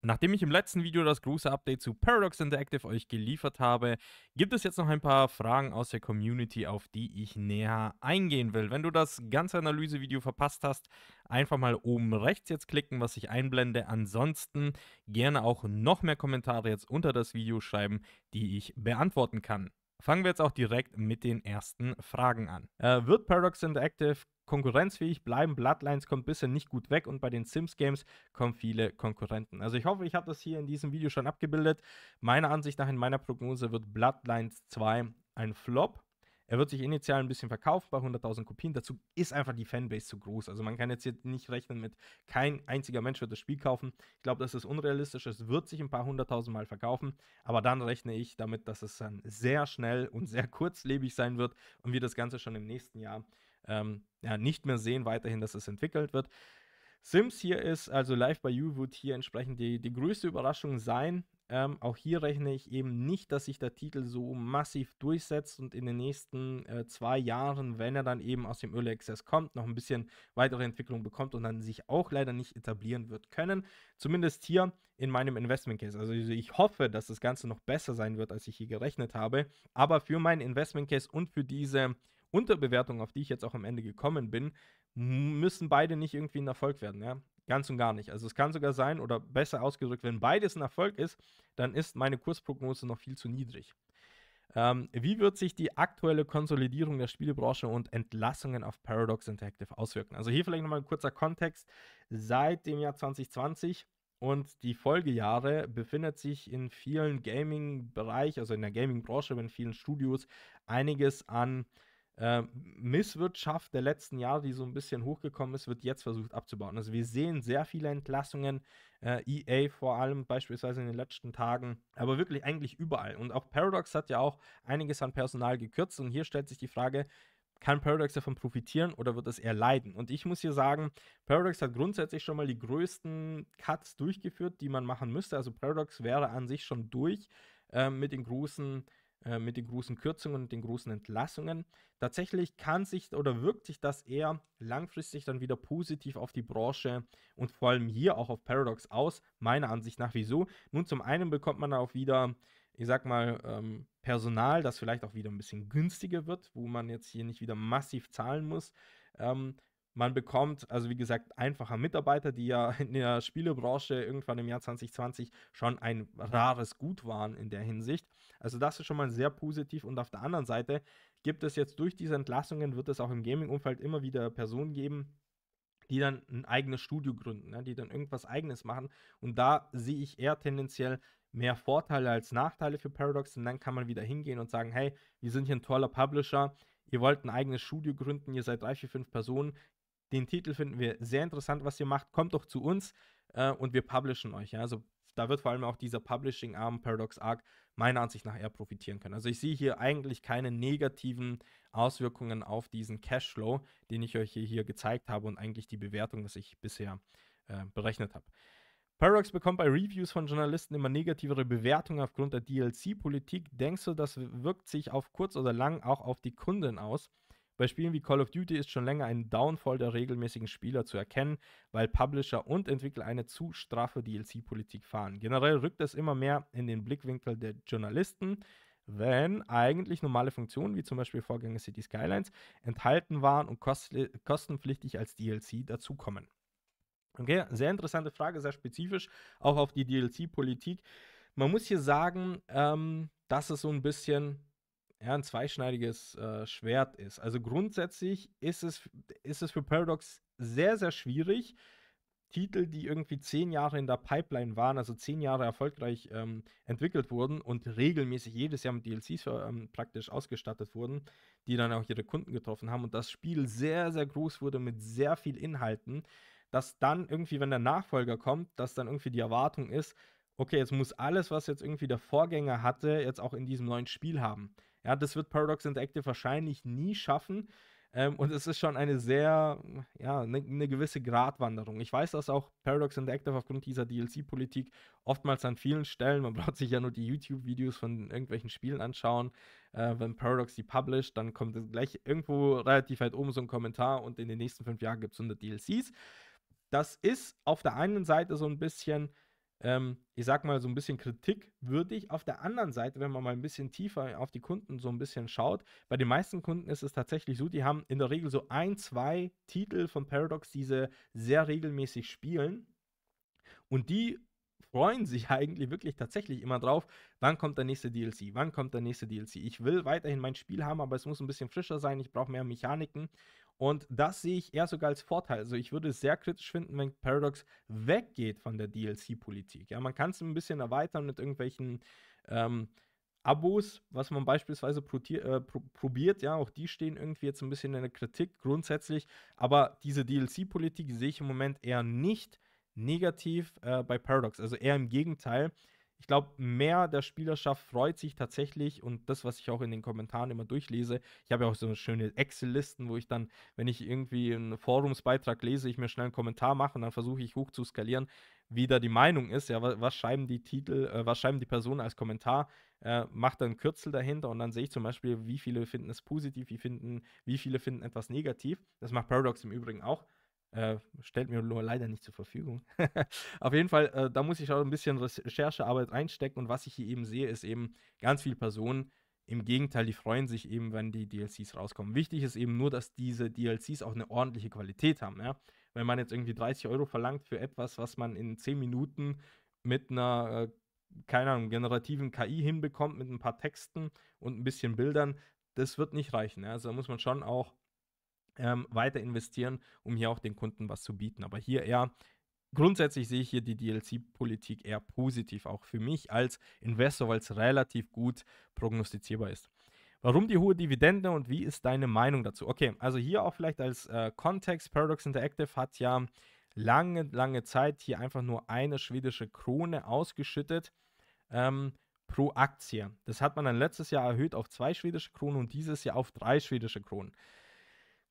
Nachdem ich im letzten Video das große Update zu Paradox Interactive euch geliefert habe, gibt es jetzt noch ein paar Fragen aus der Community, auf die ich näher eingehen will. Wenn du das ganze Analysevideo verpasst hast, einfach mal oben rechts jetzt klicken, was ich einblende. Ansonsten gerne auch noch mehr Kommentare jetzt unter das Video schreiben, die ich beantworten kann. Fangen wir jetzt auch direkt mit den ersten Fragen an. Äh, wird Paradox Interactive konkurrenzfähig bleiben. Bloodlines kommt bisher nicht gut weg und bei den Sims-Games kommen viele Konkurrenten. Also ich hoffe, ich habe das hier in diesem Video schon abgebildet. Meiner Ansicht nach, in meiner Prognose wird Bloodlines 2 ein Flop. Er wird sich initial ein bisschen verkaufen bei 100.000 Kopien. Dazu ist einfach die Fanbase zu groß. Also man kann jetzt hier nicht rechnen mit, kein einziger Mensch wird das Spiel kaufen. Ich glaube, das ist unrealistisch. Es wird sich ein paar hunderttausend Mal verkaufen. Aber dann rechne ich damit, dass es dann sehr schnell und sehr kurzlebig sein wird und wir das Ganze schon im nächsten Jahr ähm, ja, nicht mehr sehen weiterhin, dass es entwickelt wird. Sims hier ist, also Live by You wird hier entsprechend die, die größte Überraschung sein. Ähm, auch hier rechne ich eben nicht, dass sich der Titel so massiv durchsetzt und in den nächsten äh, zwei Jahren, wenn er dann eben aus dem Early Access kommt, noch ein bisschen weitere Entwicklung bekommt und dann sich auch leider nicht etablieren wird können. Zumindest hier in meinem Investment Case. Also ich hoffe, dass das Ganze noch besser sein wird, als ich hier gerechnet habe. Aber für meinen Investment Case und für diese Unterbewertung, auf die ich jetzt auch am Ende gekommen bin, müssen beide nicht irgendwie ein Erfolg werden, ja. Ganz und gar nicht. Also es kann sogar sein, oder besser ausgedrückt, wenn beides ein Erfolg ist, dann ist meine Kursprognose noch viel zu niedrig. Ähm, wie wird sich die aktuelle Konsolidierung der Spielebranche und Entlassungen auf Paradox Interactive auswirken? Also hier vielleicht nochmal ein kurzer Kontext. Seit dem Jahr 2020 und die Folgejahre befindet sich in vielen Gaming-Bereich, also in der Gaming-Branche, in vielen Studios, einiges an äh, Misswirtschaft der letzten Jahre, die so ein bisschen hochgekommen ist, wird jetzt versucht abzubauen. Also wir sehen sehr viele Entlassungen, äh, EA vor allem beispielsweise in den letzten Tagen, aber wirklich eigentlich überall. Und auch Paradox hat ja auch einiges an Personal gekürzt und hier stellt sich die Frage, kann Paradox davon profitieren oder wird es eher leiden? Und ich muss hier sagen, Paradox hat grundsätzlich schon mal die größten Cuts durchgeführt, die man machen müsste. Also Paradox wäre an sich schon durch äh, mit den großen äh, mit den großen Kürzungen und den großen Entlassungen. Tatsächlich kann sich oder wirkt sich das eher langfristig dann wieder positiv auf die Branche und vor allem hier auch auf Paradox aus, meiner Ansicht nach. Wieso? Nun, zum einen bekommt man auch wieder, ich sag mal, ähm, Personal, das vielleicht auch wieder ein bisschen günstiger wird, wo man jetzt hier nicht wieder massiv zahlen muss. Ähm, man bekommt, also wie gesagt, einfacher Mitarbeiter, die ja in der Spielebranche irgendwann im Jahr 2020 schon ein rares Gut waren in der Hinsicht. Also das ist schon mal sehr positiv und auf der anderen Seite gibt es jetzt durch diese Entlassungen, wird es auch im Gaming-Umfeld immer wieder Personen geben, die dann ein eigenes Studio gründen, ne? die dann irgendwas eigenes machen. Und da sehe ich eher tendenziell mehr Vorteile als Nachteile für Paradox. Und dann kann man wieder hingehen und sagen, hey, wir sind hier ein toller Publisher, ihr wollt ein eigenes Studio gründen, ihr seid drei, vier, fünf Personen. Den Titel finden wir sehr interessant, was ihr macht. Kommt doch zu uns äh, und wir publishen euch. Ja? Also da wird vor allem auch dieser Publishing-Arm Paradox Arc meiner Ansicht nach eher profitieren können. Also ich sehe hier eigentlich keine negativen Auswirkungen auf diesen Cashflow, den ich euch hier, gezeigt habe und eigentlich die Bewertung, was ich bisher äh, berechnet habe. Paradox bekommt bei Reviews von Journalisten immer negativere Bewertungen aufgrund der DLC-Politik. Denkst du, das wirkt sich auf kurz oder lang auch auf die Kunden aus? Bei Spielen wie Call of Duty ist schon länger ein Downfall der regelmäßigen Spieler zu erkennen, weil Publisher und Entwickler eine zu straffe DLC-Politik fahren. Generell rückt das immer mehr in den Blickwinkel der Journalisten, wenn eigentlich normale Funktionen wie zum Beispiel Vorgänge City Skylines enthalten waren und kostenpflichtig als DLC dazukommen. Okay, sehr interessante Frage, sehr spezifisch, auch auf die DLC-Politik. Man muss hier sagen, ähm, dass es so ein bisschen ja, ein zweischneidiges äh, Schwert ist. Also grundsätzlich ist es, ist es für Paradox sehr, sehr schwierig, Titel, die irgendwie zehn Jahre in der Pipeline waren, also zehn Jahre erfolgreich ähm, entwickelt wurden und regelmäßig jedes Jahr mit DLCs äh, ähm, praktisch ausgestattet wurden, die dann auch ihre Kunden getroffen haben und das Spiel sehr, sehr groß wurde mit sehr viel Inhalten, dass dann irgendwie, wenn der Nachfolger kommt, dass dann irgendwie die Erwartung ist, okay, jetzt muss alles, was jetzt irgendwie der Vorgänger hatte, jetzt auch in diesem neuen Spiel haben. Ja, das wird Paradox Interactive wahrscheinlich nie schaffen. Ähm, und es ist schon eine sehr, ja, eine ne gewisse Gratwanderung. Ich weiß, dass auch Paradox Interactive aufgrund dieser DLC-Politik oftmals an vielen Stellen, man braucht sich ja nur die YouTube-Videos von irgendwelchen Spielen anschauen, äh, wenn Paradox die publisht, dann kommt gleich irgendwo relativ weit oben so ein Kommentar und in den nächsten fünf Jahren gibt es 100 DLCs. Das ist auf der einen Seite so ein bisschen ähm, ich sag mal, so ein bisschen kritikwürdig. Auf der anderen Seite, wenn man mal ein bisschen tiefer auf die Kunden so ein bisschen schaut, bei den meisten Kunden ist es tatsächlich so, die haben in der Regel so ein, zwei Titel von Paradox, die sie sehr regelmäßig spielen. Und die freuen sich eigentlich wirklich tatsächlich immer drauf, wann kommt der nächste DLC, wann kommt der nächste DLC. Ich will weiterhin mein Spiel haben, aber es muss ein bisschen frischer sein, ich brauche mehr Mechaniken und das sehe ich eher sogar als Vorteil. Also ich würde es sehr kritisch finden, wenn Paradox weggeht von der DLC-Politik. Ja, man kann es ein bisschen erweitern mit irgendwelchen ähm, Abos, was man beispielsweise äh, pr probiert, ja, auch die stehen irgendwie jetzt ein bisschen in der Kritik grundsätzlich. Aber diese DLC-Politik sehe ich im Moment eher nicht negativ äh, bei Paradox. Also eher im Gegenteil ich glaube, mehr der Spielerschaft freut sich tatsächlich und das, was ich auch in den Kommentaren immer durchlese, ich habe ja auch so schöne Excel-Listen, wo ich dann, wenn ich irgendwie einen Forumsbeitrag lese, ich mir schnell einen Kommentar mache und dann versuche ich hoch zu skalieren, wie da die Meinung ist. Ja, was, schreiben die Titel, äh, was schreiben die Personen als Kommentar? Äh, macht dann Kürzel dahinter und dann sehe ich zum Beispiel, wie viele finden es positiv, wie, finden, wie viele finden etwas negativ. Das macht Paradox im Übrigen auch. Äh, stellt mir nur leider nicht zur Verfügung. Auf jeden Fall, äh, da muss ich auch ein bisschen Recherchearbeit reinstecken und was ich hier eben sehe, ist eben ganz viele Personen. Im Gegenteil, die freuen sich eben, wenn die DLCs rauskommen. Wichtig ist eben nur, dass diese DLCs auch eine ordentliche Qualität haben. Ja? Wenn man jetzt irgendwie 30 Euro verlangt für etwas, was man in 10 Minuten mit einer, äh, keine Ahnung, generativen KI hinbekommt, mit ein paar Texten und ein bisschen Bildern, das wird nicht reichen. Ja? Also da muss man schon auch ähm, weiter investieren, um hier auch den Kunden was zu bieten. Aber hier eher grundsätzlich sehe ich hier die DLC-Politik eher positiv, auch für mich als Investor, weil es relativ gut prognostizierbar ist. Warum die hohe Dividende und wie ist deine Meinung dazu? Okay, also hier auch vielleicht als äh, Kontext, Paradox Interactive hat ja lange, lange Zeit hier einfach nur eine schwedische Krone ausgeschüttet ähm, pro Aktie. Das hat man dann letztes Jahr erhöht auf zwei schwedische Kronen und dieses Jahr auf drei schwedische Kronen.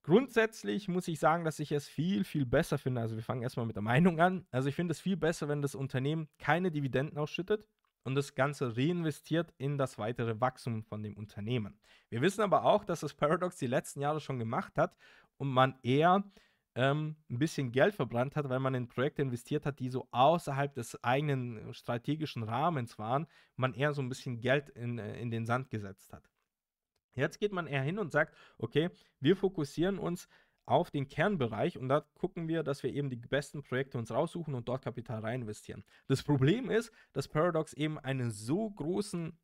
Grundsätzlich muss ich sagen, dass ich es viel, viel besser finde. Also wir fangen erstmal mit der Meinung an. Also ich finde es viel besser, wenn das Unternehmen keine Dividenden ausschüttet und das Ganze reinvestiert in das weitere Wachstum von dem Unternehmen. Wir wissen aber auch, dass das Paradox die letzten Jahre schon gemacht hat und man eher ähm, ein bisschen Geld verbrannt hat, weil man in Projekte investiert hat, die so außerhalb des eigenen strategischen Rahmens waren, man eher so ein bisschen Geld in, äh, in den Sand gesetzt hat. Jetzt geht man eher hin und sagt, okay, wir fokussieren uns auf den Kernbereich und da gucken wir, dass wir eben die besten Projekte uns raussuchen und dort Kapital reinvestieren. Das Problem ist, dass Paradox eben einen so großen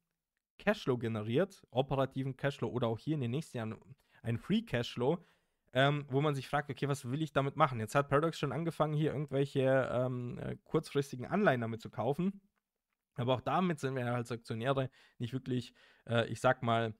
Cashflow generiert, operativen Cashflow oder auch hier in den nächsten Jahren einen Free Cashflow, ähm, wo man sich fragt, okay, was will ich damit machen? Jetzt hat Paradox schon angefangen, hier irgendwelche ähm, äh, kurzfristigen Anleihen damit zu kaufen. Aber auch damit sind wir als Aktionäre nicht wirklich, äh, ich sag mal,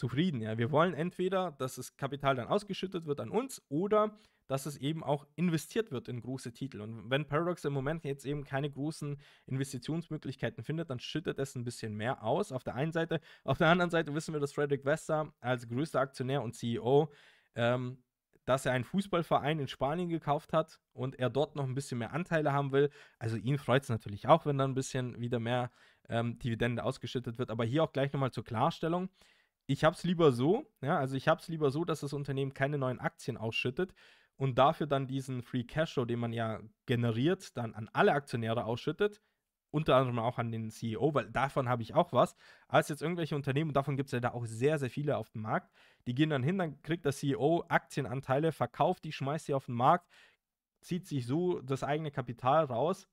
zufrieden. Ja? Wir wollen entweder, dass das Kapital dann ausgeschüttet wird an uns oder dass es eben auch investiert wird in große Titel. Und wenn Paradox im Moment jetzt eben keine großen Investitionsmöglichkeiten findet, dann schüttet es ein bisschen mehr aus. Auf der einen Seite. Auf der anderen Seite wissen wir, dass Frederick Wester als größter Aktionär und CEO, ähm, dass er einen Fußballverein in Spanien gekauft hat und er dort noch ein bisschen mehr Anteile haben will. Also ihn freut es natürlich auch, wenn dann ein bisschen wieder mehr ähm, Dividende ausgeschüttet wird. Aber hier auch gleich nochmal zur Klarstellung ich habe es lieber so, ja, also ich habe es lieber so, dass das Unternehmen keine neuen Aktien ausschüttet und dafür dann diesen Free Cashflow, den man ja generiert, dann an alle Aktionäre ausschüttet, unter anderem auch an den CEO, weil davon habe ich auch was, als jetzt irgendwelche Unternehmen, davon gibt es ja da auch sehr, sehr viele auf dem Markt, die gehen dann hin, dann kriegt der CEO Aktienanteile, verkauft die, schmeißt sie auf den Markt, zieht sich so das eigene Kapital raus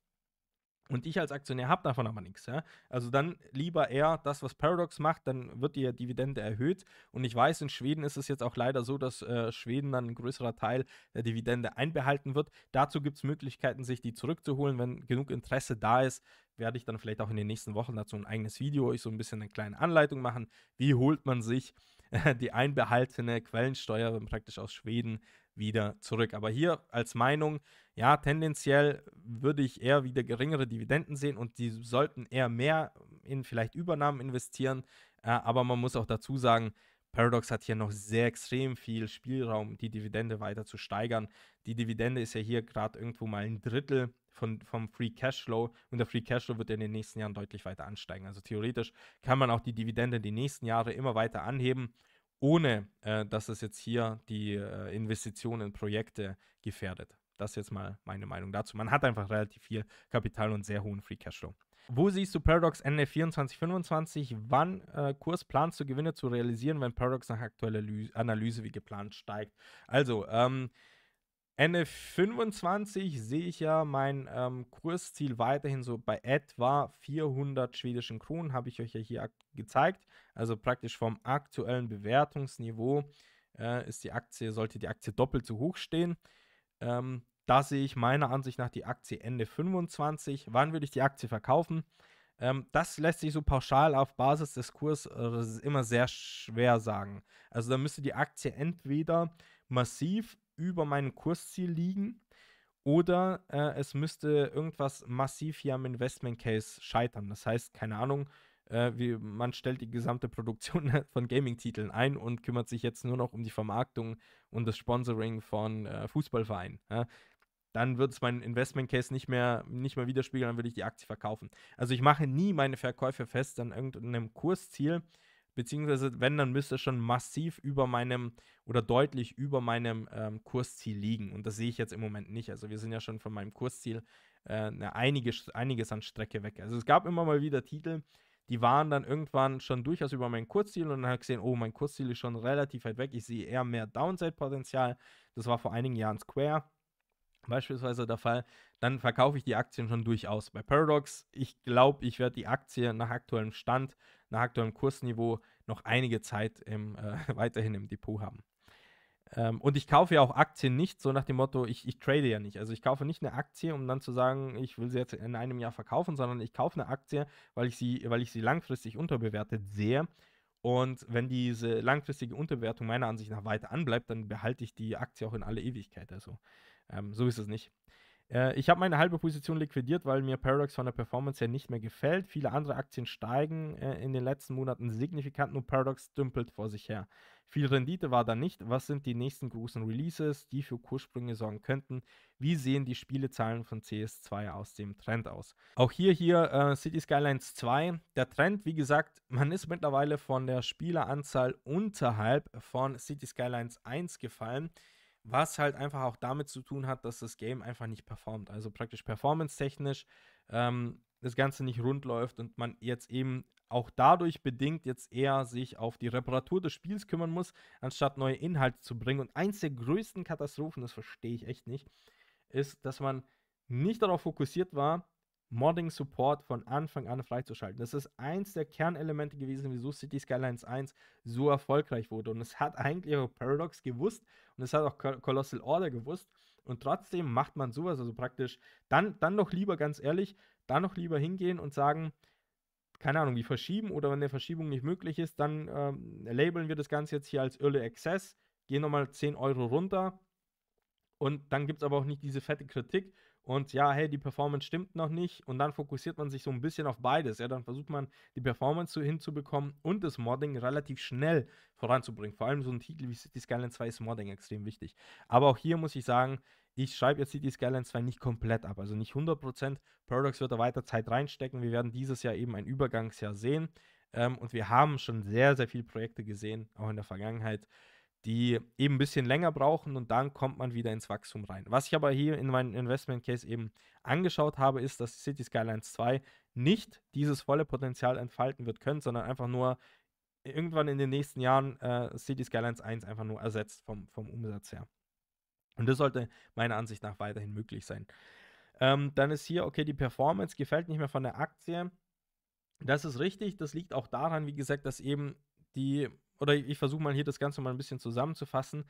und ich als Aktionär habe davon aber nichts. Ja? Also dann lieber eher das, was Paradox macht, dann wird die Dividende erhöht. Und ich weiß, in Schweden ist es jetzt auch leider so, dass äh, Schweden dann ein größerer Teil der Dividende einbehalten wird. Dazu gibt es Möglichkeiten, sich die zurückzuholen. Wenn genug Interesse da ist, werde ich dann vielleicht auch in den nächsten Wochen dazu ein eigenes Video, ich so ein bisschen eine kleine Anleitung machen. Wie holt man sich äh, die einbehaltene Quellensteuer praktisch aus Schweden wieder zurück? Aber hier als Meinung, ja, tendenziell würde ich eher wieder geringere Dividenden sehen und die sollten eher mehr in vielleicht Übernahmen investieren. Äh, aber man muss auch dazu sagen, Paradox hat hier noch sehr extrem viel Spielraum, die Dividende weiter zu steigern. Die Dividende ist ja hier gerade irgendwo mal ein Drittel von, vom Free Cashflow und der Free Cashflow wird in den nächsten Jahren deutlich weiter ansteigen. Also theoretisch kann man auch die Dividende die nächsten Jahre immer weiter anheben, ohne äh, dass es jetzt hier die äh, Investitionen in Projekte gefährdet. Das ist jetzt mal meine Meinung dazu. Man hat einfach relativ viel Kapital und sehr hohen Free Cashflow. Wo siehst du Paradox Ende 24, 25? Wann äh, Kurs planst du Gewinne zu realisieren, wenn Paradox nach aktueller Lü Analyse wie geplant steigt? Also, ähm, Ende 25 sehe ich ja mein ähm, Kursziel weiterhin so bei etwa 400 schwedischen Kronen, habe ich euch ja hier gezeigt. Also praktisch vom aktuellen Bewertungsniveau äh, ist die Aktie, sollte die Aktie doppelt so hoch stehen. Ähm, da sehe ich meiner Ansicht nach die Aktie Ende 25. Wann würde ich die Aktie verkaufen? Ähm, das lässt sich so pauschal auf Basis des Kurses äh, immer sehr schwer sagen. Also da müsste die Aktie entweder massiv über meinem Kursziel liegen oder äh, es müsste irgendwas massiv hier am Investment Case scheitern. Das heißt, keine Ahnung, äh, wie, man stellt die gesamte Produktion von Gaming-Titeln ein und kümmert sich jetzt nur noch um die Vermarktung und das Sponsoring von äh, Fußballvereinen. Ja? Dann wird es mein Investment-Case nicht mehr, nicht mehr widerspiegeln, dann würde ich die Aktie verkaufen. Also ich mache nie meine Verkäufe fest an irgendeinem Kursziel, beziehungsweise wenn, dann müsste es schon massiv über meinem oder deutlich über meinem ähm, Kursziel liegen. Und das sehe ich jetzt im Moment nicht. Also wir sind ja schon von meinem Kursziel äh, einiges, einiges an Strecke weg. Also es gab immer mal wieder Titel, die waren dann irgendwann schon durchaus über mein Kurzziel und dann habe ich gesehen, oh, mein Kurzziel ist schon relativ weit weg. Ich sehe eher mehr Downside-Potenzial. Das war vor einigen Jahren Square beispielsweise der Fall, dann verkaufe ich die Aktien schon durchaus. Bei Paradox, ich glaube, ich werde die Aktie nach aktuellem Stand, nach aktuellem Kursniveau noch einige Zeit im, äh, weiterhin im Depot haben. Ähm, und ich kaufe ja auch Aktien nicht, so nach dem Motto, ich, ich trade ja nicht. Also ich kaufe nicht eine Aktie, um dann zu sagen, ich will sie jetzt in einem Jahr verkaufen, sondern ich kaufe eine Aktie, weil ich sie, weil ich sie langfristig unterbewertet sehe. Und wenn diese langfristige Unterbewertung meiner Ansicht nach weiter anbleibt, dann behalte ich die Aktie auch in alle Ewigkeit. Also ähm, so ist es nicht. Äh, ich habe meine halbe Position liquidiert, weil mir Paradox von der Performance her nicht mehr gefällt. Viele andere Aktien steigen äh, in den letzten Monaten signifikant nur Paradox dümpelt vor sich her. Viel Rendite war da nicht. Was sind die nächsten großen Releases, die für Kurssprünge sorgen könnten? Wie sehen die Spielezahlen von CS2 aus dem Trend aus? Auch hier, hier äh, City Skylines 2. Der Trend, wie gesagt, man ist mittlerweile von der Spieleranzahl unterhalb von City Skylines 1 gefallen. Was halt einfach auch damit zu tun hat, dass das Game einfach nicht performt. Also praktisch performance-technisch ähm, das Ganze nicht rund läuft und man jetzt eben auch dadurch bedingt jetzt eher sich auf die Reparatur des Spiels kümmern muss, anstatt neue Inhalte zu bringen. Und eins der größten Katastrophen, das verstehe ich echt nicht, ist, dass man nicht darauf fokussiert war, Modding Support von Anfang an freizuschalten. Das ist eins der Kernelemente gewesen, wieso City Skylines 1 so erfolgreich wurde. Und es hat eigentlich auch Paradox gewusst und es hat auch Colossal Order gewusst. Und trotzdem macht man sowas, also praktisch, dann, dann doch lieber, ganz ehrlich, dann noch lieber hingehen und sagen, keine Ahnung, wie verschieben oder wenn eine Verschiebung nicht möglich ist, dann ähm, labeln wir das Ganze jetzt hier als Early Access, gehen nochmal 10 Euro runter und dann gibt es aber auch nicht diese fette Kritik, und ja, hey, die Performance stimmt noch nicht und dann fokussiert man sich so ein bisschen auf beides. Ja, dann versucht man die Performance hinzubekommen und das Modding relativ schnell voranzubringen. Vor allem so ein Titel wie City Skyline 2 ist Modding extrem wichtig. Aber auch hier muss ich sagen, ich schreibe jetzt City Skyline 2 nicht komplett ab, also nicht 100%. Paradox wird da weiter Zeit reinstecken. Wir werden dieses Jahr eben ein Übergangsjahr sehen ähm, und wir haben schon sehr, sehr viele Projekte gesehen, auch in der Vergangenheit die eben ein bisschen länger brauchen und dann kommt man wieder ins Wachstum rein. Was ich aber hier in meinem Investment Case eben angeschaut habe, ist, dass City Skylines 2 nicht dieses volle Potenzial entfalten wird können, sondern einfach nur irgendwann in den nächsten Jahren äh, City Skylines 1 einfach nur ersetzt vom, vom Umsatz her. Und das sollte meiner Ansicht nach weiterhin möglich sein. Ähm, dann ist hier, okay, die Performance gefällt nicht mehr von der Aktie. Das ist richtig. Das liegt auch daran, wie gesagt, dass eben die oder ich versuche mal hier das Ganze mal ein bisschen zusammenzufassen.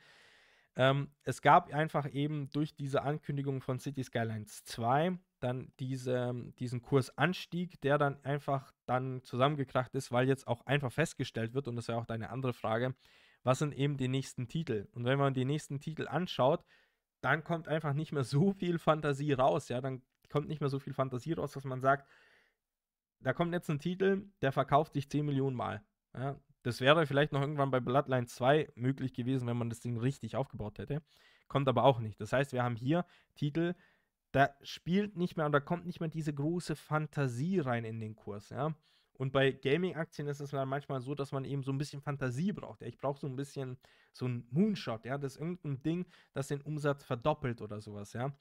Ähm, es gab einfach eben durch diese Ankündigung von City Skylines 2 dann diese, ähm, diesen Kursanstieg, der dann einfach dann zusammengekracht ist, weil jetzt auch einfach festgestellt wird, und das wäre auch deine andere Frage, was sind eben die nächsten Titel? Und wenn man die nächsten Titel anschaut, dann kommt einfach nicht mehr so viel Fantasie raus, ja, dann kommt nicht mehr so viel Fantasie raus, dass man sagt, da kommt jetzt ein Titel, der verkauft sich 10 Millionen Mal. Ja, das wäre vielleicht noch irgendwann bei Bloodline 2 möglich gewesen, wenn man das Ding richtig aufgebaut hätte. Kommt aber auch nicht. Das heißt, wir haben hier Titel, da spielt nicht mehr und da kommt nicht mehr diese große Fantasie rein in den Kurs, ja. Und bei Gaming-Aktien ist es dann halt manchmal so, dass man eben so ein bisschen Fantasie braucht. Ja? Ich brauche so ein bisschen so ein Moonshot, ja, das ist irgendein Ding, das den Umsatz verdoppelt oder sowas, ja.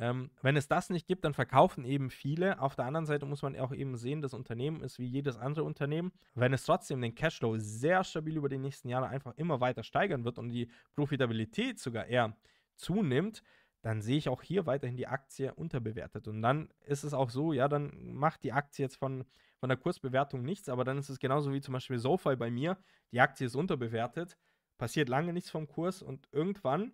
Ähm, wenn es das nicht gibt, dann verkaufen eben viele. Auf der anderen Seite muss man auch eben sehen, das Unternehmen ist wie jedes andere Unternehmen. Wenn es trotzdem den Cashflow sehr stabil über die nächsten Jahre einfach immer weiter steigern wird und die Profitabilität sogar eher zunimmt, dann sehe ich auch hier weiterhin die Aktie unterbewertet. Und dann ist es auch so, ja, dann macht die Aktie jetzt von, von der Kursbewertung nichts, aber dann ist es genauso wie zum Beispiel SoFi bei mir. Die Aktie ist unterbewertet, passiert lange nichts vom Kurs und irgendwann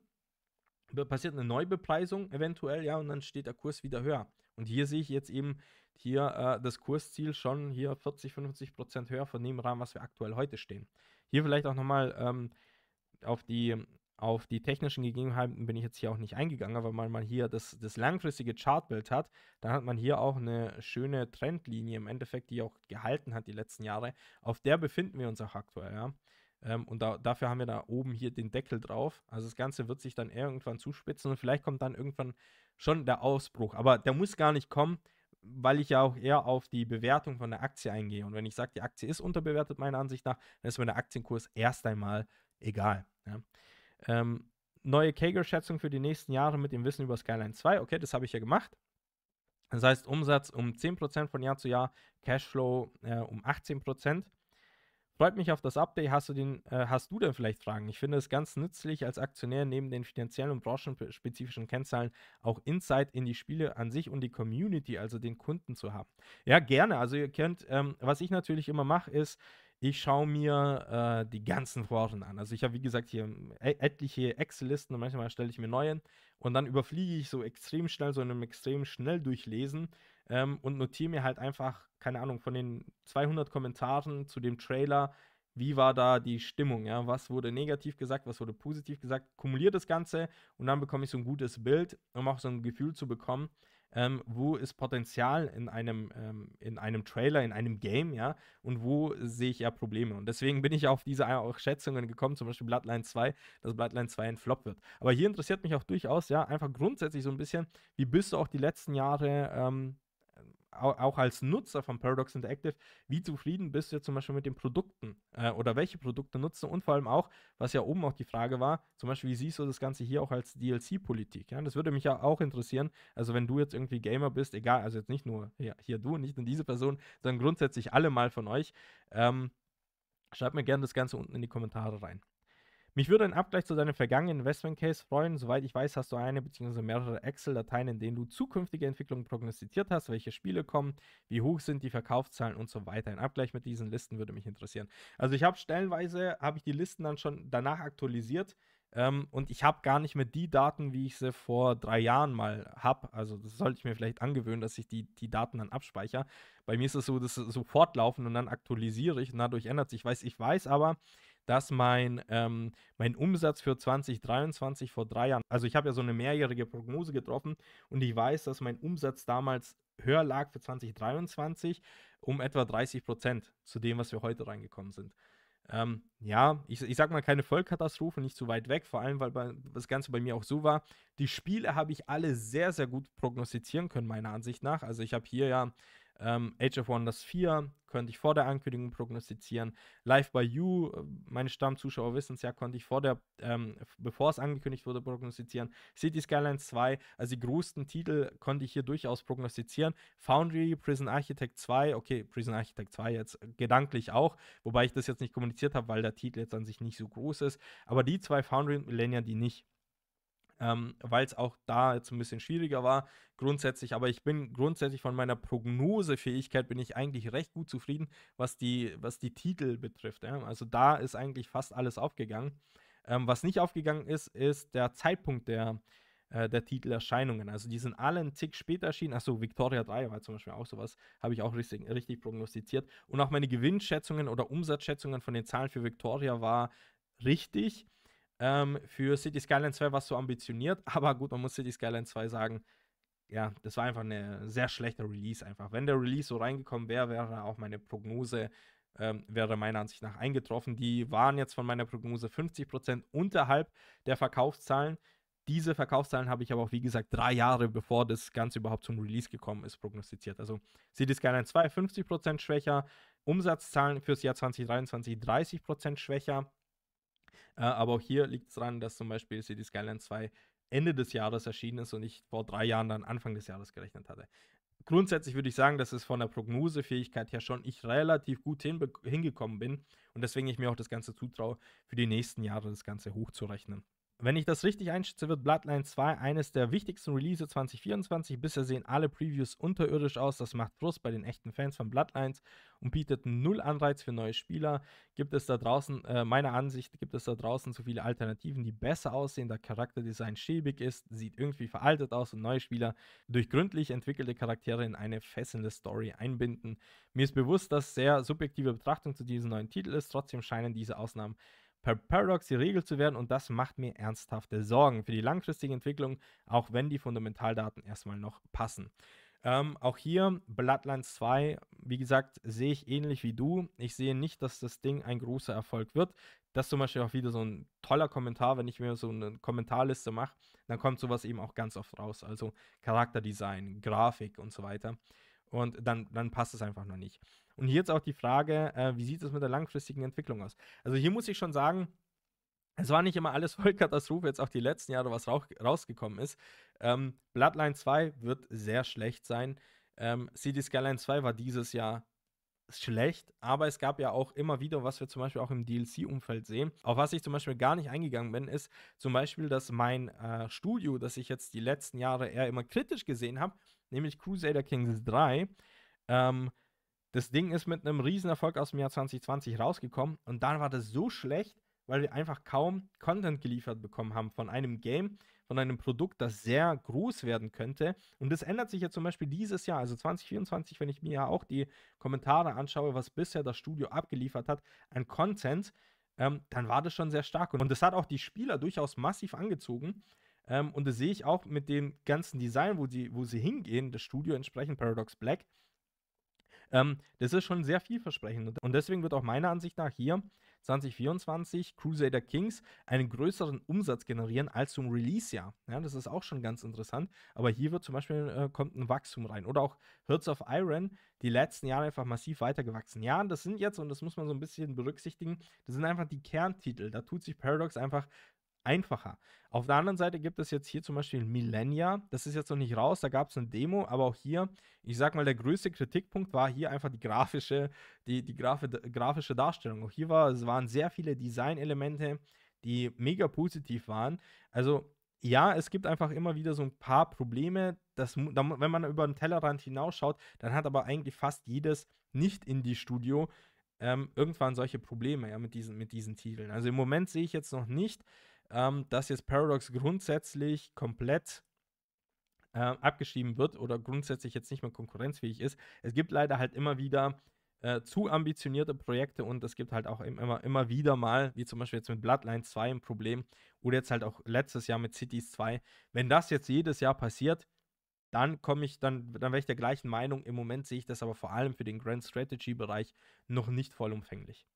passiert eine Neubepreisung eventuell, ja, und dann steht der Kurs wieder höher. Und hier sehe ich jetzt eben hier äh, das Kursziel schon hier 40, 50 Prozent höher von dem Rahmen, was wir aktuell heute stehen. Hier vielleicht auch nochmal ähm, auf die auf die technischen Gegebenheiten bin ich jetzt hier auch nicht eingegangen, aber wenn man hier das, das langfristige Chartbild hat, dann hat man hier auch eine schöne Trendlinie im Endeffekt, die auch gehalten hat die letzten Jahre. Auf der befinden wir uns auch aktuell. Ja. Ähm, und da, dafür haben wir da oben hier den Deckel drauf. Also das Ganze wird sich dann irgendwann zuspitzen und vielleicht kommt dann irgendwann schon der Ausbruch. Aber der muss gar nicht kommen, weil ich ja auch eher auf die Bewertung von der Aktie eingehe. Und wenn ich sage, die Aktie ist unterbewertet, meiner Ansicht nach, dann ist mir der Aktienkurs erst einmal egal. Ja. Ähm, neue Kager-Schätzung für die nächsten Jahre mit dem Wissen über Skyline 2. Okay, das habe ich ja gemacht. Das heißt, Umsatz um 10% von Jahr zu Jahr, Cashflow äh, um 18%. Freut mich auf das Update. Hast du, den, äh, hast du denn vielleicht Fragen? Ich finde es ganz nützlich, als Aktionär neben den finanziellen und branchenspezifischen Kennzahlen auch Insight in die Spiele an sich und die Community, also den Kunden zu haben. Ja, gerne. Also ihr könnt, ähm, was ich natürlich immer mache, ist, ich schaue mir äh, die ganzen Foren an. Also ich habe, wie gesagt, hier ähm, e-, etliche Excel-Listen und manchmal stelle ich mir neue und dann überfliege ich so extrem schnell, so in einem extrem schnell durchlesen ähm, und notiere mir halt einfach, keine Ahnung, von den 200 Kommentaren zu dem Trailer, wie war da die Stimmung, ja, was wurde negativ gesagt, was wurde positiv gesagt, kumuliere das Ganze und dann bekomme ich so ein gutes Bild, um auch so ein Gefühl zu bekommen, ähm, wo ist Potenzial in einem, ähm, in einem Trailer, in einem Game, ja, und wo sehe ich ja Probleme. Und deswegen bin ich auf diese auch Schätzungen gekommen, zum Beispiel Bloodline 2, dass Bloodline 2 ein Flop wird. Aber hier interessiert mich auch durchaus, ja, einfach grundsätzlich so ein bisschen, wie bist du auch die letzten Jahre ähm, auch als Nutzer von Paradox Interactive, wie zufrieden bist du zum Beispiel mit den Produkten äh, oder welche Produkte nutzt du und vor allem auch, was ja oben auch die Frage war, zum Beispiel, wie siehst du das Ganze hier auch als DLC-Politik? Ja? Das würde mich ja auch interessieren. Also, wenn du jetzt irgendwie Gamer bist, egal, also jetzt nicht nur hier, hier du, nicht nur diese Person, sondern grundsätzlich alle mal von euch, ähm, schreibt mir gerne das Ganze unten in die Kommentare rein. Mich würde ein Abgleich zu deinem vergangenen Investment Case freuen. Soweit ich weiß, hast du eine bzw. mehrere Excel-Dateien, in denen du zukünftige Entwicklungen prognostiziert hast, welche Spiele kommen, wie hoch sind die Verkaufszahlen und so weiter. Ein Abgleich mit diesen Listen würde mich interessieren. Also ich habe stellenweise, habe ich die Listen dann schon danach aktualisiert, um, ähm, und ich habe gar nicht mehr die Daten, wie ich sie vor drei Jahren mal habe. Also das sollte ich mir vielleicht angewöhnen, dass ich die, die Daten dann abspeichere. Bei mir ist es so, dass es so fortlaufend und dann aktualisiere ich und dadurch ändert sich. Ich weiß, ich weiß aber, dass mein, ähm, mein Umsatz für 2023 vor drei Jahren, also ich habe ja so eine mehrjährige Prognose getroffen und ich weiß, dass mein Umsatz damals höher lag für 2023 um etwa 30 Prozent zu dem, was wir heute reingekommen sind. Ähm, ja, ich, ich sag mal keine Vollkatastrophe, nicht zu weit weg, vor allem, weil bei, das Ganze bei mir auch so war. Die Spiele habe ich alle sehr, sehr gut prognostizieren können, meiner Ansicht nach. Also ich habe hier ja ähm, Age of Wonders 4 könnte ich vor der Ankündigung prognostizieren. Live by You, äh, meine Stammzuschauer wissen es ja, konnte ich vor der, ähm, bevor es angekündigt wurde, prognostizieren. City Skylines 2, also die größten Titel konnte ich hier durchaus prognostizieren. Foundry, Prison Architect 2, okay, Prison Architect 2 jetzt gedanklich auch, wobei ich das jetzt nicht kommuniziert habe, weil der Titel jetzt an sich nicht so groß ist. Aber die zwei Foundry und Millennia, die nicht ähm, weil es auch da jetzt ein bisschen schwieriger war. Grundsätzlich, aber ich bin grundsätzlich von meiner Prognosefähigkeit bin ich eigentlich recht gut zufrieden, was die, was die Titel betrifft. Ja? Also da ist eigentlich fast alles aufgegangen. Ähm, was nicht aufgegangen ist, ist der Zeitpunkt der, äh, der Titelerscheinungen. Also die sind alle einen Tick später erschienen. Achso, Victoria 3 war zum Beispiel auch sowas, habe ich auch richtig, richtig prognostiziert. Und auch meine Gewinnschätzungen oder Umsatzschätzungen von den Zahlen für Victoria war richtig. Ähm, für City Skyline 2 war es so ambitioniert, aber gut, man muss City Skyline 2 sagen, ja, das war einfach ein sehr schlechter Release einfach. Wenn der Release so reingekommen wäre, wäre auch meine Prognose, ähm, wäre meiner Ansicht nach eingetroffen. Die waren jetzt von meiner Prognose 50% unterhalb der Verkaufszahlen. Diese Verkaufszahlen habe ich aber auch, wie gesagt, drei Jahre bevor das Ganze überhaupt zum Release gekommen ist, prognostiziert. Also City Skyline 2 50% schwächer, Umsatzzahlen fürs Jahr 2023 30% schwächer, äh, aber auch hier liegt es daran, dass zum Beispiel City Skyline 2 Ende des Jahres erschienen ist und ich vor drei Jahren dann Anfang des Jahres gerechnet hatte. Grundsätzlich würde ich sagen, dass es von der Prognosefähigkeit her schon ich relativ gut hingekommen bin und deswegen ich mir auch das Ganze zutraue, für die nächsten Jahre das Ganze hochzurechnen. Wenn ich das richtig einschätze, wird Bloodline 2 eines der wichtigsten Release 2024. Bisher sehen alle Previews unterirdisch aus. Das macht Frust bei den echten Fans von Bloodlines und bietet null Anreiz für neue Spieler. Gibt es da draußen, äh, meiner Ansicht, gibt es da draußen zu viele Alternativen, die besser aussehen, da Charakterdesign schäbig ist, sieht irgendwie veraltet aus und neue Spieler durch gründlich entwickelte Charaktere in eine fesselnde Story einbinden. Mir ist bewusst, dass sehr subjektive Betrachtung zu diesem neuen Titel ist. Trotzdem scheinen diese Ausnahmen per Paradox geregelt zu werden und das macht mir ernsthafte Sorgen für die langfristige Entwicklung, auch wenn die Fundamentaldaten erstmal noch passen. Ähm, auch hier Bloodlines 2, wie gesagt, sehe ich ähnlich wie du. Ich sehe nicht, dass das Ding ein großer Erfolg wird. Das ist zum Beispiel auch wieder so ein toller Kommentar, wenn ich mir so eine Kommentarliste mache, dann kommt sowas eben auch ganz oft raus. Also Charakterdesign, Grafik und so weiter. Und dann, dann passt es einfach noch nicht. Und hier jetzt auch die Frage, äh, wie sieht es mit der langfristigen Entwicklung aus? Also hier muss ich schon sagen, es war nicht immer alles Vollkatastrophe, jetzt auch die letzten Jahre, was rausgekommen ist. Ähm, Bloodline 2 wird sehr schlecht sein. Ähm, City Skyline 2 war dieses Jahr schlecht, aber es gab ja auch immer wieder, was wir zum Beispiel auch im DLC-Umfeld sehen, auf was ich zum Beispiel gar nicht eingegangen bin, ist zum Beispiel, dass mein äh, Studio, das ich jetzt die letzten Jahre eher immer kritisch gesehen habe, nämlich Crusader Kings 3, ähm, das Ding ist mit einem Riesenerfolg aus dem Jahr 2020 rausgekommen und dann war das so schlecht, weil wir einfach kaum Content geliefert bekommen haben von einem Game, von einem Produkt, das sehr groß werden könnte. Und das ändert sich ja zum Beispiel dieses Jahr, also 2024, wenn ich mir ja auch die Kommentare anschaue, was bisher das Studio abgeliefert hat an Content, ähm, dann war das schon sehr stark. Und das hat auch die Spieler durchaus massiv angezogen. Ähm, und das sehe ich auch mit dem ganzen Design, wo, die, wo sie hingehen, das Studio entsprechend Paradox Black. Ähm, das ist schon sehr vielversprechend. Und deswegen wird auch meiner Ansicht nach hier 2024 Crusader Kings einen größeren Umsatz generieren als zum Release-Jahr. Ja, das ist auch schon ganz interessant. Aber hier wird zum Beispiel äh, kommt ein Wachstum rein. Oder auch Hearts of Iron, die letzten Jahre einfach massiv weitergewachsen. Ja, das sind jetzt, und das muss man so ein bisschen berücksichtigen, das sind einfach die Kerntitel. Da tut sich Paradox einfach einfacher. Auf der anderen Seite gibt es jetzt hier zum Beispiel Millennia. Das ist jetzt noch nicht raus, da gab es eine Demo, aber auch hier, ich sag mal, der größte Kritikpunkt war hier einfach die grafische, die, die Graf grafische Darstellung. Auch hier war, es waren sehr viele Designelemente, die mega positiv waren. Also ja, es gibt einfach immer wieder so ein paar Probleme. Das, wenn man über den Tellerrand hinausschaut, dann hat aber eigentlich fast jedes Nicht-Indie-Studio ähm, irgendwann solche Probleme ja, mit, diesen, mit diesen Titeln. Also im Moment sehe ich jetzt noch nicht, ähm, dass jetzt Paradox grundsätzlich komplett äh, abgeschrieben wird oder grundsätzlich jetzt nicht mehr konkurrenzfähig ist. Es gibt leider halt immer wieder äh, zu ambitionierte Projekte und es gibt halt auch immer, immer wieder mal, wie zum Beispiel jetzt mit Bloodline 2 ein Problem oder jetzt halt auch letztes Jahr mit Cities 2. Wenn das jetzt jedes Jahr passiert, dann komme ich, dann, dann wäre ich der gleichen Meinung. Im Moment sehe ich das aber vor allem für den Grand Strategy Bereich noch nicht vollumfänglich.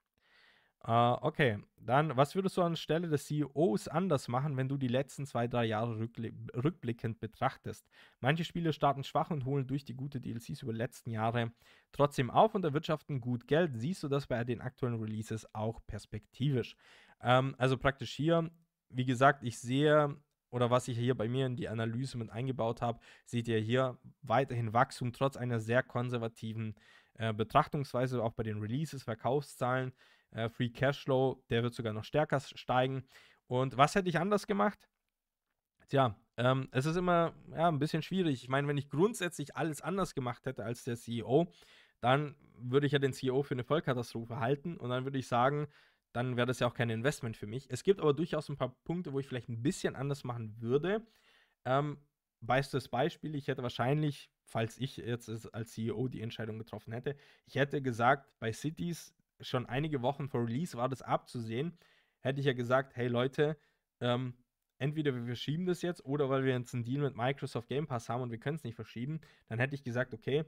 Uh, okay, dann, was würdest du anstelle des CEOs anders machen, wenn du die letzten zwei, drei Jahre rückblickend betrachtest? Manche Spiele starten schwach und holen durch die gute DLCs über die letzten Jahre trotzdem auf und erwirtschaften gut Geld. Siehst du das bei den aktuellen Releases auch perspektivisch? Ähm, also praktisch hier, wie gesagt, ich sehe oder was ich hier bei mir in die Analyse mit eingebaut habe, seht ihr hier weiterhin Wachstum trotz einer sehr konservativen äh, äh, Betrachtungsweise, auch bei den Releases, Verkaufszahlen, äh, Free Cashflow, der wird sogar noch stärker steigen. Und was hätte ich anders gemacht? Tja, ähm, es ist immer ja, ein bisschen schwierig. Ich meine, wenn ich grundsätzlich alles anders gemacht hätte als der CEO, dann würde ich ja den CEO für eine Vollkatastrophe halten und dann würde ich sagen, dann wäre das ja auch kein Investment für mich. Es gibt aber durchaus ein paar Punkte, wo ich vielleicht ein bisschen anders machen würde. Ähm, Bestes Beispiel, ich hätte wahrscheinlich, falls ich jetzt als CEO die Entscheidung getroffen hätte, ich hätte gesagt, bei Cities schon einige Wochen vor Release war das abzusehen, hätte ich ja gesagt, hey Leute, ähm, entweder wir verschieben das jetzt oder weil wir jetzt einen Deal mit Microsoft Game Pass haben und wir können es nicht verschieben, dann hätte ich gesagt, okay,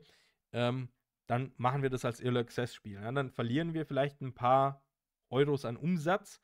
ähm, dann machen wir das als Early Access Spiel. Ja, dann verlieren wir vielleicht ein paar Euros an Umsatz,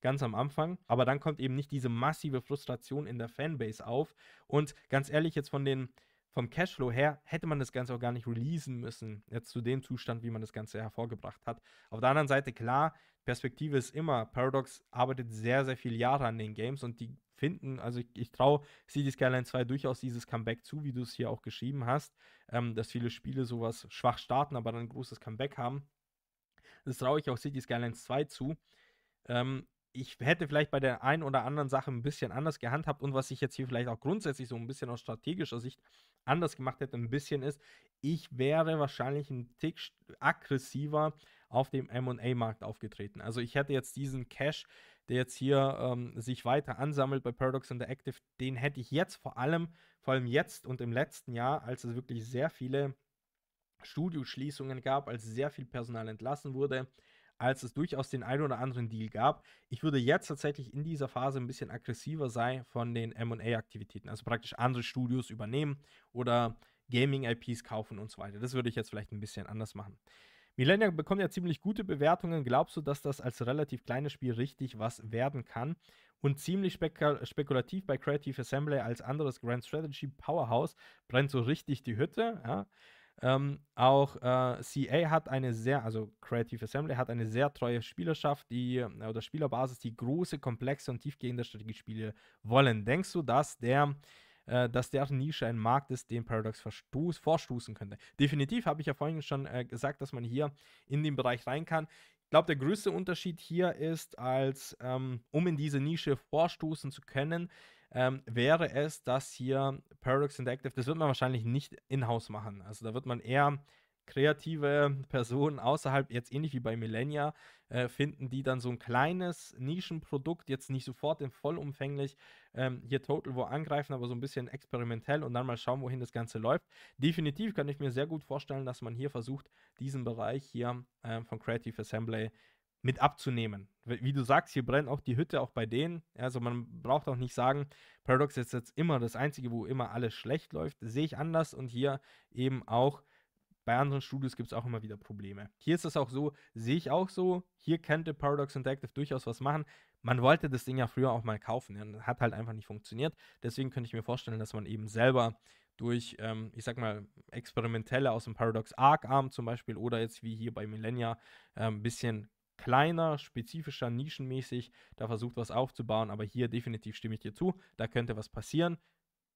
ganz am Anfang. Aber dann kommt eben nicht diese massive Frustration in der Fanbase auf. Und ganz ehrlich, jetzt von den, vom Cashflow her hätte man das Ganze auch gar nicht releasen müssen, jetzt zu dem Zustand, wie man das Ganze hervorgebracht hat. Auf der anderen Seite, klar, Perspektive ist immer, Paradox arbeitet sehr, sehr viele Jahre an den Games und die finden, also ich, ich traue City Skyline 2 durchaus dieses Comeback zu, wie du es hier auch geschrieben hast, ähm, dass viele Spiele sowas schwach starten, aber dann ein großes Comeback haben. Das traue ich auch City Skylines 2 zu. Ähm, ich hätte vielleicht bei der einen oder anderen Sache ein bisschen anders gehandhabt und was ich jetzt hier vielleicht auch grundsätzlich so ein bisschen aus strategischer Sicht anders gemacht hätte, ein bisschen ist, ich wäre wahrscheinlich ein Tick aggressiver auf dem MA-Markt aufgetreten. Also ich hätte jetzt diesen Cash, der jetzt hier ähm, sich weiter ansammelt bei Paradox Interactive, den hätte ich jetzt vor allem, vor allem jetzt und im letzten Jahr, als es wirklich sehr viele Studioschließungen gab, als sehr viel Personal entlassen wurde, als es durchaus den einen oder anderen Deal gab. Ich würde jetzt tatsächlich in dieser Phase ein bisschen aggressiver sein von den MA-Aktivitäten, also praktisch andere Studios übernehmen oder Gaming-IPs kaufen und so weiter. Das würde ich jetzt vielleicht ein bisschen anders machen. Millennia bekommt ja ziemlich gute Bewertungen. Glaubst du, dass das als relativ kleines Spiel richtig was werden kann? Und ziemlich spek spekulativ bei Creative Assembly als anderes Grand Strategy Powerhouse brennt so richtig die Hütte. Ja? Ähm, auch äh, CA hat eine sehr, also Creative Assembly hat eine sehr treue Spielerschaft, die äh, oder Spielerbasis, die große, komplexe und tiefgehende Strategiespiele wollen. Denkst du, dass der äh, dass der Nische ein Markt ist, den Paradox verstoß, vorstoßen könnte. Definitiv habe ich ja vorhin schon äh, gesagt, dass man hier in den Bereich rein kann. Ich glaube, der größte Unterschied hier ist, als ähm, um in diese Nische vorstoßen zu können, ähm, wäre es, dass hier Paradox Interactive, das wird man wahrscheinlich nicht in-house machen. Also da wird man eher kreative Personen außerhalb, jetzt ähnlich wie bei Millennia, äh, finden, die dann so ein kleines Nischenprodukt, jetzt nicht sofort im vollumfänglich ähm, hier Total War angreifen, aber so ein bisschen experimentell und dann mal schauen, wohin das Ganze läuft. Definitiv kann ich mir sehr gut vorstellen, dass man hier versucht, diesen Bereich hier äh, von Creative Assembly mit abzunehmen. Wie du sagst, hier brennt auch die Hütte, auch bei denen. Also man braucht auch nicht sagen, Paradox ist jetzt immer das Einzige, wo immer alles schlecht läuft. Sehe ich anders und hier eben auch bei anderen Studios gibt es auch immer wieder Probleme. Hier ist es auch so, sehe ich auch so, hier könnte Paradox Interactive durchaus was machen. Man wollte das Ding ja früher auch mal kaufen, ja, hat halt einfach nicht funktioniert. Deswegen könnte ich mir vorstellen, dass man eben selber durch, ähm, ich sag mal, experimentelle aus dem Paradox Arc Arm zum Beispiel oder jetzt wie hier bei Millennia ein ähm, bisschen kleiner, spezifischer, nischenmäßig da versucht, was aufzubauen. Aber hier definitiv stimme ich dir zu, da könnte was passieren.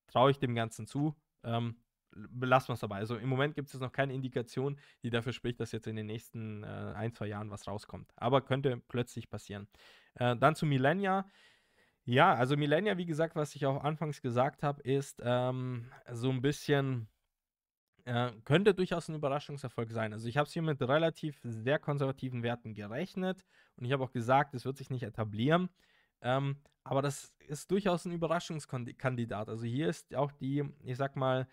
Traue ich dem Ganzen zu. Ähm, belassen wir dabei. Also im Moment gibt es noch keine Indikation, die dafür spricht, dass jetzt in den nächsten äh, ein, zwei Jahren was rauskommt. Aber könnte plötzlich passieren. Äh, dann zu Millennia. Ja, also Millennia, wie gesagt, was ich auch anfangs gesagt habe, ist ähm, so ein bisschen äh, könnte durchaus ein Überraschungserfolg sein. Also ich habe es hier mit relativ sehr konservativen Werten gerechnet und ich habe auch gesagt, es wird sich nicht etablieren. Ähm, aber das ist durchaus ein Überraschungskandidat. Also hier ist auch die, ich sag mal,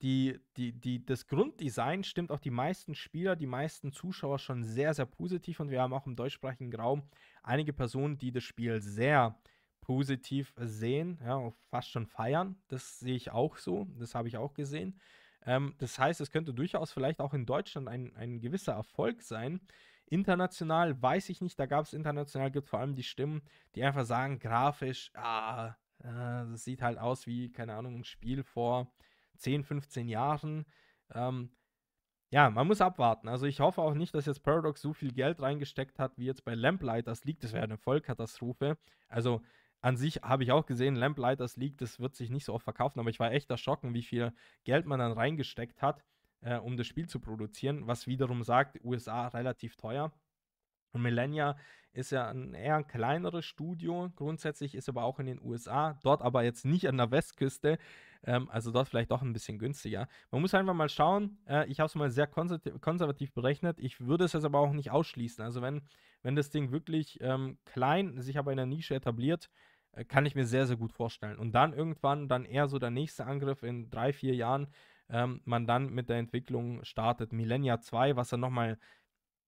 die, die, die, das Grunddesign stimmt auch die meisten Spieler, die meisten Zuschauer schon sehr, sehr positiv. Und wir haben auch im deutschsprachigen Raum einige Personen, die das Spiel sehr positiv sehen, ja, fast schon feiern. Das sehe ich auch so, das habe ich auch gesehen. Ähm, das heißt, es könnte durchaus vielleicht auch in Deutschland ein, ein gewisser Erfolg sein. International weiß ich nicht, da gab es international, gibt vor allem die Stimmen, die einfach sagen, grafisch, ah, äh, das sieht halt aus wie, keine Ahnung, ein Spiel vor 10, 15 Jahren. Ähm, ja, man muss abwarten. Also ich hoffe auch nicht, dass jetzt Paradox so viel Geld reingesteckt hat, wie jetzt bei Lamplight. Das liegt, das wäre eine Vollkatastrophe. Also an sich habe ich auch gesehen, Lamplighters League, das wird sich nicht so oft verkaufen, aber ich war echt erschrocken, wie viel Geld man dann reingesteckt hat, äh, um das Spiel zu produzieren, was wiederum sagt, USA relativ teuer. Und Millennia ist ja ein eher ein kleineres Studio, grundsätzlich ist aber auch in den USA, dort aber jetzt nicht an der Westküste, ähm, also dort vielleicht doch ein bisschen günstiger. Man muss einfach mal schauen, äh, ich habe es mal sehr konservativ, konservativ, berechnet, ich würde es jetzt aber auch nicht ausschließen. Also wenn, wenn das Ding wirklich ähm, klein sich aber in der Nische etabliert, äh, kann ich mir sehr, sehr gut vorstellen. Und dann irgendwann, dann eher so der nächste Angriff in drei, vier Jahren, ähm, man dann mit der Entwicklung startet. Millennia 2, was dann nochmal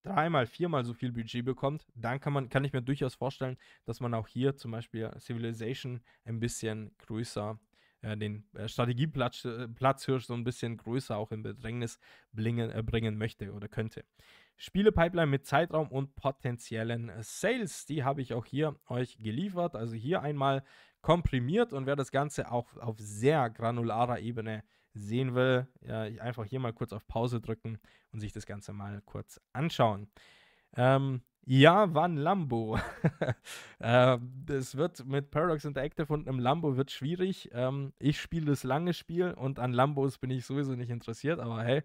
dreimal, viermal so viel Budget bekommt, dann kann man, kann ich mir durchaus vorstellen, dass man auch hier zum Beispiel Civilization ein bisschen größer äh, den Strategieplatzhirsch äh, Platzhirsch so ein bisschen größer auch in Bedrängnis blingen, äh, bringen möchte oder könnte. Spielepipeline mit Zeitraum und potenziellen äh, Sales, die habe ich auch hier euch geliefert. Also hier einmal komprimiert und wer das Ganze auch auf sehr granularer Ebene sehen will, äh, einfach hier mal kurz auf Pause drücken und sich das Ganze mal kurz anschauen. Ähm, ja, wann Lambo. Es ähm, wird mit Paradox Interactive und einem Lambo wird schwierig. Ähm, ich spiele das lange Spiel und an Lambos bin ich sowieso nicht interessiert, aber hey,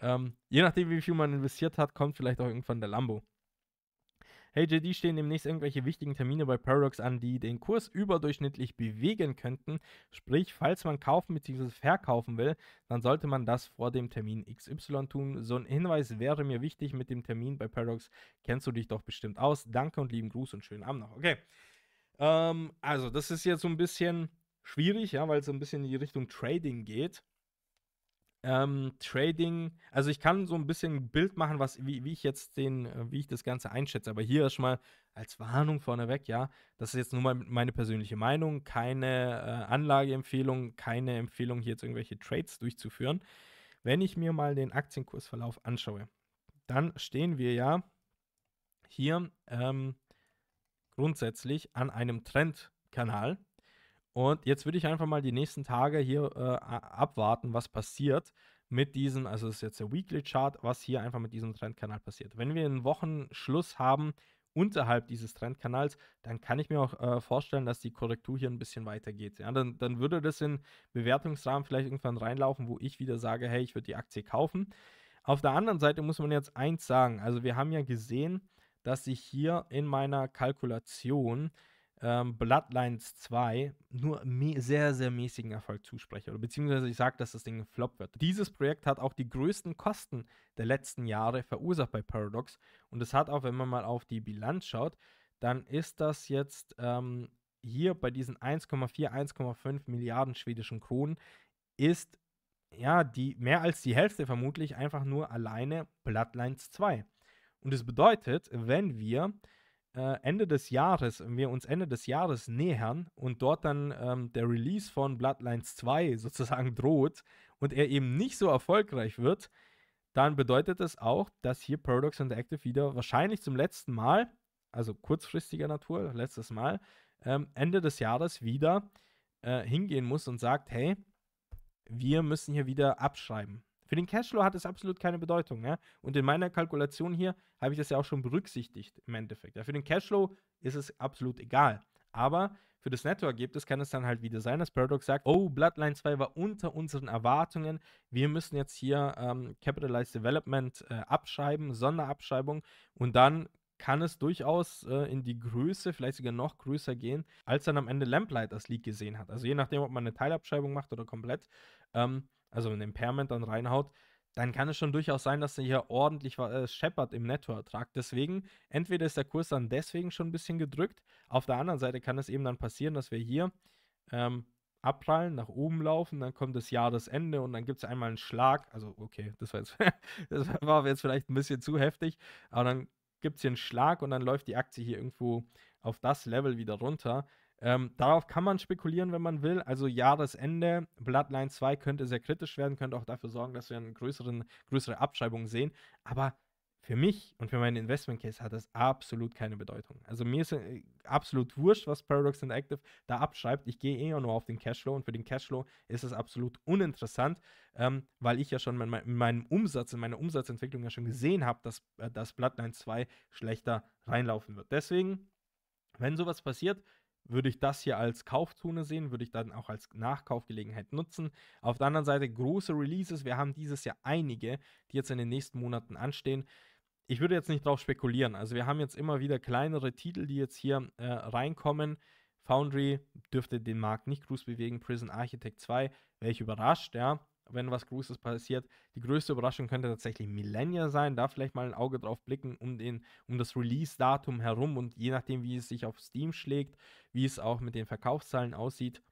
ähm, je nachdem, wie viel man investiert hat, kommt vielleicht auch irgendwann der Lambo. Hey JD stehen demnächst irgendwelche wichtigen Termine bei Paradox an, die den Kurs überdurchschnittlich bewegen könnten. Sprich, falls man kaufen bzw. verkaufen will, dann sollte man das vor dem Termin XY tun. So ein Hinweis wäre mir wichtig mit dem Termin bei Paradox. Kennst du dich doch bestimmt aus. Danke und lieben Gruß und schönen Abend noch. Okay. Ähm, also, das ist jetzt so ein bisschen schwierig, ja, weil es so ein bisschen in die Richtung Trading geht ähm, Trading, also ich kann so ein bisschen Bild machen, was, wie, wie ich jetzt den, äh, wie ich das Ganze einschätze, aber hier ist schon mal als Warnung vorneweg, ja, das ist jetzt nur mal meine persönliche Meinung, keine äh, Anlageempfehlung, keine Empfehlung, hier jetzt irgendwelche Trades durchzuführen. Wenn ich mir mal den Aktienkursverlauf anschaue, dann stehen wir ja hier ähm, grundsätzlich an einem Trendkanal, und jetzt würde ich einfach mal die nächsten Tage hier äh, abwarten, was passiert mit diesem, also das ist jetzt der Weekly Chart, was hier einfach mit diesem Trendkanal passiert. Wenn wir einen Wochenschluss haben unterhalb dieses Trendkanals, dann kann ich mir auch äh, vorstellen, dass die Korrektur hier ein bisschen weitergeht. Ja, dann, dann würde das in Bewertungsrahmen vielleicht irgendwann reinlaufen, wo ich wieder sage, hey, ich würde die Aktie kaufen. Auf der anderen Seite muss man jetzt eins sagen, also wir haben ja gesehen, dass ich hier in meiner Kalkulation ähm, Bloodlines 2 nur sehr, sehr mäßigen Erfolg zuspreche. Oder beziehungsweise ich sage, dass das Ding flop wird. Dieses Projekt hat auch die größten Kosten der letzten Jahre verursacht bei Paradox. Und es hat auch, wenn man mal auf die Bilanz schaut, dann ist das jetzt ähm, hier bei diesen 1,4, 1,5 Milliarden schwedischen Kronen, ist ja die mehr als die Hälfte vermutlich einfach nur alleine Bloodlines 2. Und das bedeutet, wenn wir äh, Ende des Jahres, wir uns Ende des Jahres nähern und dort dann ähm, der Release von Bloodlines 2 sozusagen droht und er eben nicht so erfolgreich wird, dann bedeutet das auch, dass hier Paradox Interactive wieder wahrscheinlich zum letzten Mal, also kurzfristiger Natur, letztes Mal, ähm, Ende des Jahres wieder äh, hingehen muss und sagt, hey, wir müssen hier wieder abschreiben. Für den Cashflow hat es absolut keine Bedeutung. Ne? Und in meiner Kalkulation hier habe ich das ja auch schon berücksichtigt im Endeffekt. Ja, für den Cashflow ist es absolut egal. Aber für das Nettoergebnis kann es dann halt wieder sein, dass Paradox sagt, oh, Bloodline 2 war unter unseren Erwartungen. Wir müssen jetzt hier ähm, Capitalized Development äh, abschreiben, Sonderabschreibung. Und dann kann es durchaus äh, in die Größe, vielleicht sogar noch größer gehen, als dann am Ende Lamplight das Leak gesehen hat. Also je nachdem, ob man eine Teilabschreibung macht oder komplett. Ähm, also ein Impairment dann reinhaut, dann kann es schon durchaus sein, dass er hier ordentlich äh, scheppert im Nettoertrag. Deswegen, entweder ist der Kurs dann deswegen schon ein bisschen gedrückt, auf der anderen Seite kann es eben dann passieren, dass wir hier ähm, abprallen, nach oben laufen, dann kommt das Jahresende und dann gibt es einmal einen Schlag. Also, okay, das war, jetzt, das war jetzt vielleicht ein bisschen zu heftig, aber dann gibt es hier einen Schlag und dann läuft die Aktie hier irgendwo auf das Level wieder runter. Ähm, darauf kann man spekulieren, wenn man will. Also Jahresende, Bloodline 2 könnte sehr kritisch werden, könnte auch dafür sorgen, dass wir eine größeren, größere Abschreibung sehen. Aber für mich und für meinen Investment Case hat das absolut keine Bedeutung. Also mir ist äh, absolut wurscht, was Paradox Interactive da abschreibt. Ich gehe eher nur auf den Cashflow und für den Cashflow ist es absolut uninteressant, ähm, weil ich ja schon in, in meinem Umsatz, in meiner Umsatzentwicklung ja schon gesehen habe, dass, äh, dass Bloodline 2 schlechter reinlaufen wird. Deswegen, wenn sowas passiert, würde ich das hier als Kaufzone sehen, würde ich dann auch als Nachkaufgelegenheit nutzen. Auf der anderen Seite große Releases, wir haben dieses Jahr einige, die jetzt in den nächsten Monaten anstehen. Ich würde jetzt nicht drauf spekulieren. Also wir haben jetzt immer wieder kleinere Titel, die jetzt hier äh, reinkommen. Foundry dürfte den Markt nicht groß bewegen, Prison Architect 2, wäre ich überrascht, ja wenn was Großes passiert. Die größte Überraschung könnte tatsächlich Millennia sein. Da vielleicht mal ein Auge drauf blicken, um, den, um das Release-Datum herum und je nachdem, wie es sich auf Steam schlägt, wie es auch mit den Verkaufszahlen aussieht.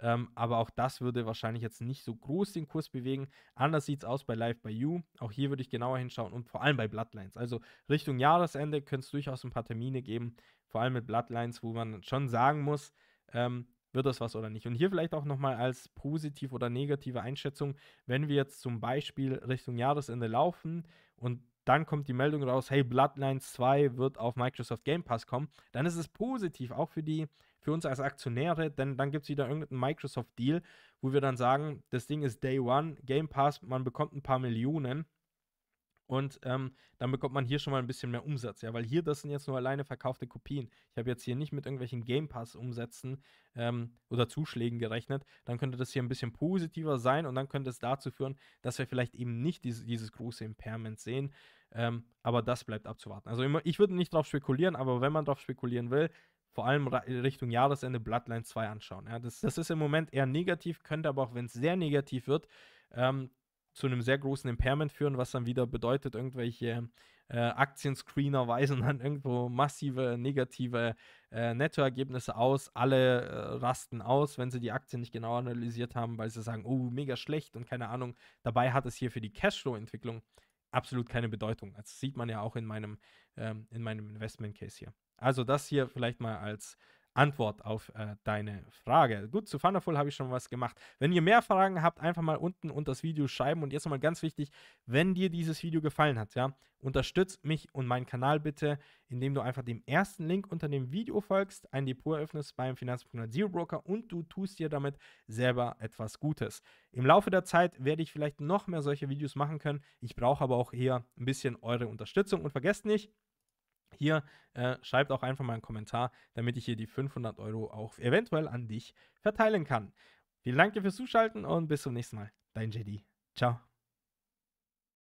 Ähm, aber auch das würde wahrscheinlich jetzt nicht so groß den Kurs bewegen. Anders sieht es aus bei Live by You. Auch hier würde ich genauer hinschauen und vor allem bei Bloodlines. Also Richtung Jahresende könnte es durchaus ein paar Termine geben, vor allem mit Bloodlines, wo man schon sagen muss, ähm, wird das was oder nicht. Und hier vielleicht auch nochmal als positiv oder negative Einschätzung, wenn wir jetzt zum Beispiel Richtung Jahresende laufen und dann kommt die Meldung raus, hey, Bloodlines 2 wird auf Microsoft Game Pass kommen, dann ist es positiv, auch für die, für uns als Aktionäre, denn dann gibt es wieder irgendeinen Microsoft-Deal, wo wir dann sagen, das Ding ist Day One, Game Pass, man bekommt ein paar Millionen und ähm, dann bekommt man hier schon mal ein bisschen mehr Umsatz, ja, weil hier, das sind jetzt nur alleine verkaufte Kopien. Ich habe jetzt hier nicht mit irgendwelchen Game Pass-Umsätzen ähm, oder Zuschlägen gerechnet. Dann könnte das hier ein bisschen positiver sein und dann könnte es dazu führen, dass wir vielleicht eben nicht diese, dieses große Impairment sehen. Ähm, aber das bleibt abzuwarten. Also immer, ich würde nicht darauf spekulieren, aber wenn man darauf spekulieren will, vor allem Richtung Jahresende Bloodline 2 anschauen. Ja, das, das ist im Moment eher negativ, könnte aber auch, wenn es sehr negativ wird, ähm, zu einem sehr großen Impairment führen, was dann wieder bedeutet, irgendwelche äh, Aktienscreener weisen dann irgendwo massive negative äh, Nettoergebnisse aus. Alle äh, rasten aus, wenn sie die Aktien nicht genau analysiert haben, weil sie sagen, oh, mega schlecht und keine Ahnung. Dabei hat es hier für die Cashflow-Entwicklung absolut keine Bedeutung. Das sieht man ja auch in meinem, ähm, in meinem Investment Case hier. Also das hier vielleicht mal als Antwort auf äh, deine Frage. Gut, zu Thunderful habe ich schon was gemacht. Wenn ihr mehr Fragen habt, einfach mal unten unter das Video schreiben. Und jetzt nochmal ganz wichtig, wenn dir dieses Video gefallen hat, ja, unterstützt mich und meinen Kanal bitte, indem du einfach dem ersten Link unter dem Video folgst, ein Depot eröffnest beim Finanzplaner Zero Broker und du tust dir damit selber etwas Gutes. Im Laufe der Zeit werde ich vielleicht noch mehr solche Videos machen können. Ich brauche aber auch hier ein bisschen eure Unterstützung und vergesst nicht, hier äh, schreibt auch einfach mal einen Kommentar, damit ich hier die 500 Euro auch eventuell an dich verteilen kann. Vielen Dank dir fürs Zuschalten und bis zum nächsten Mal. Dein JD. Ciao.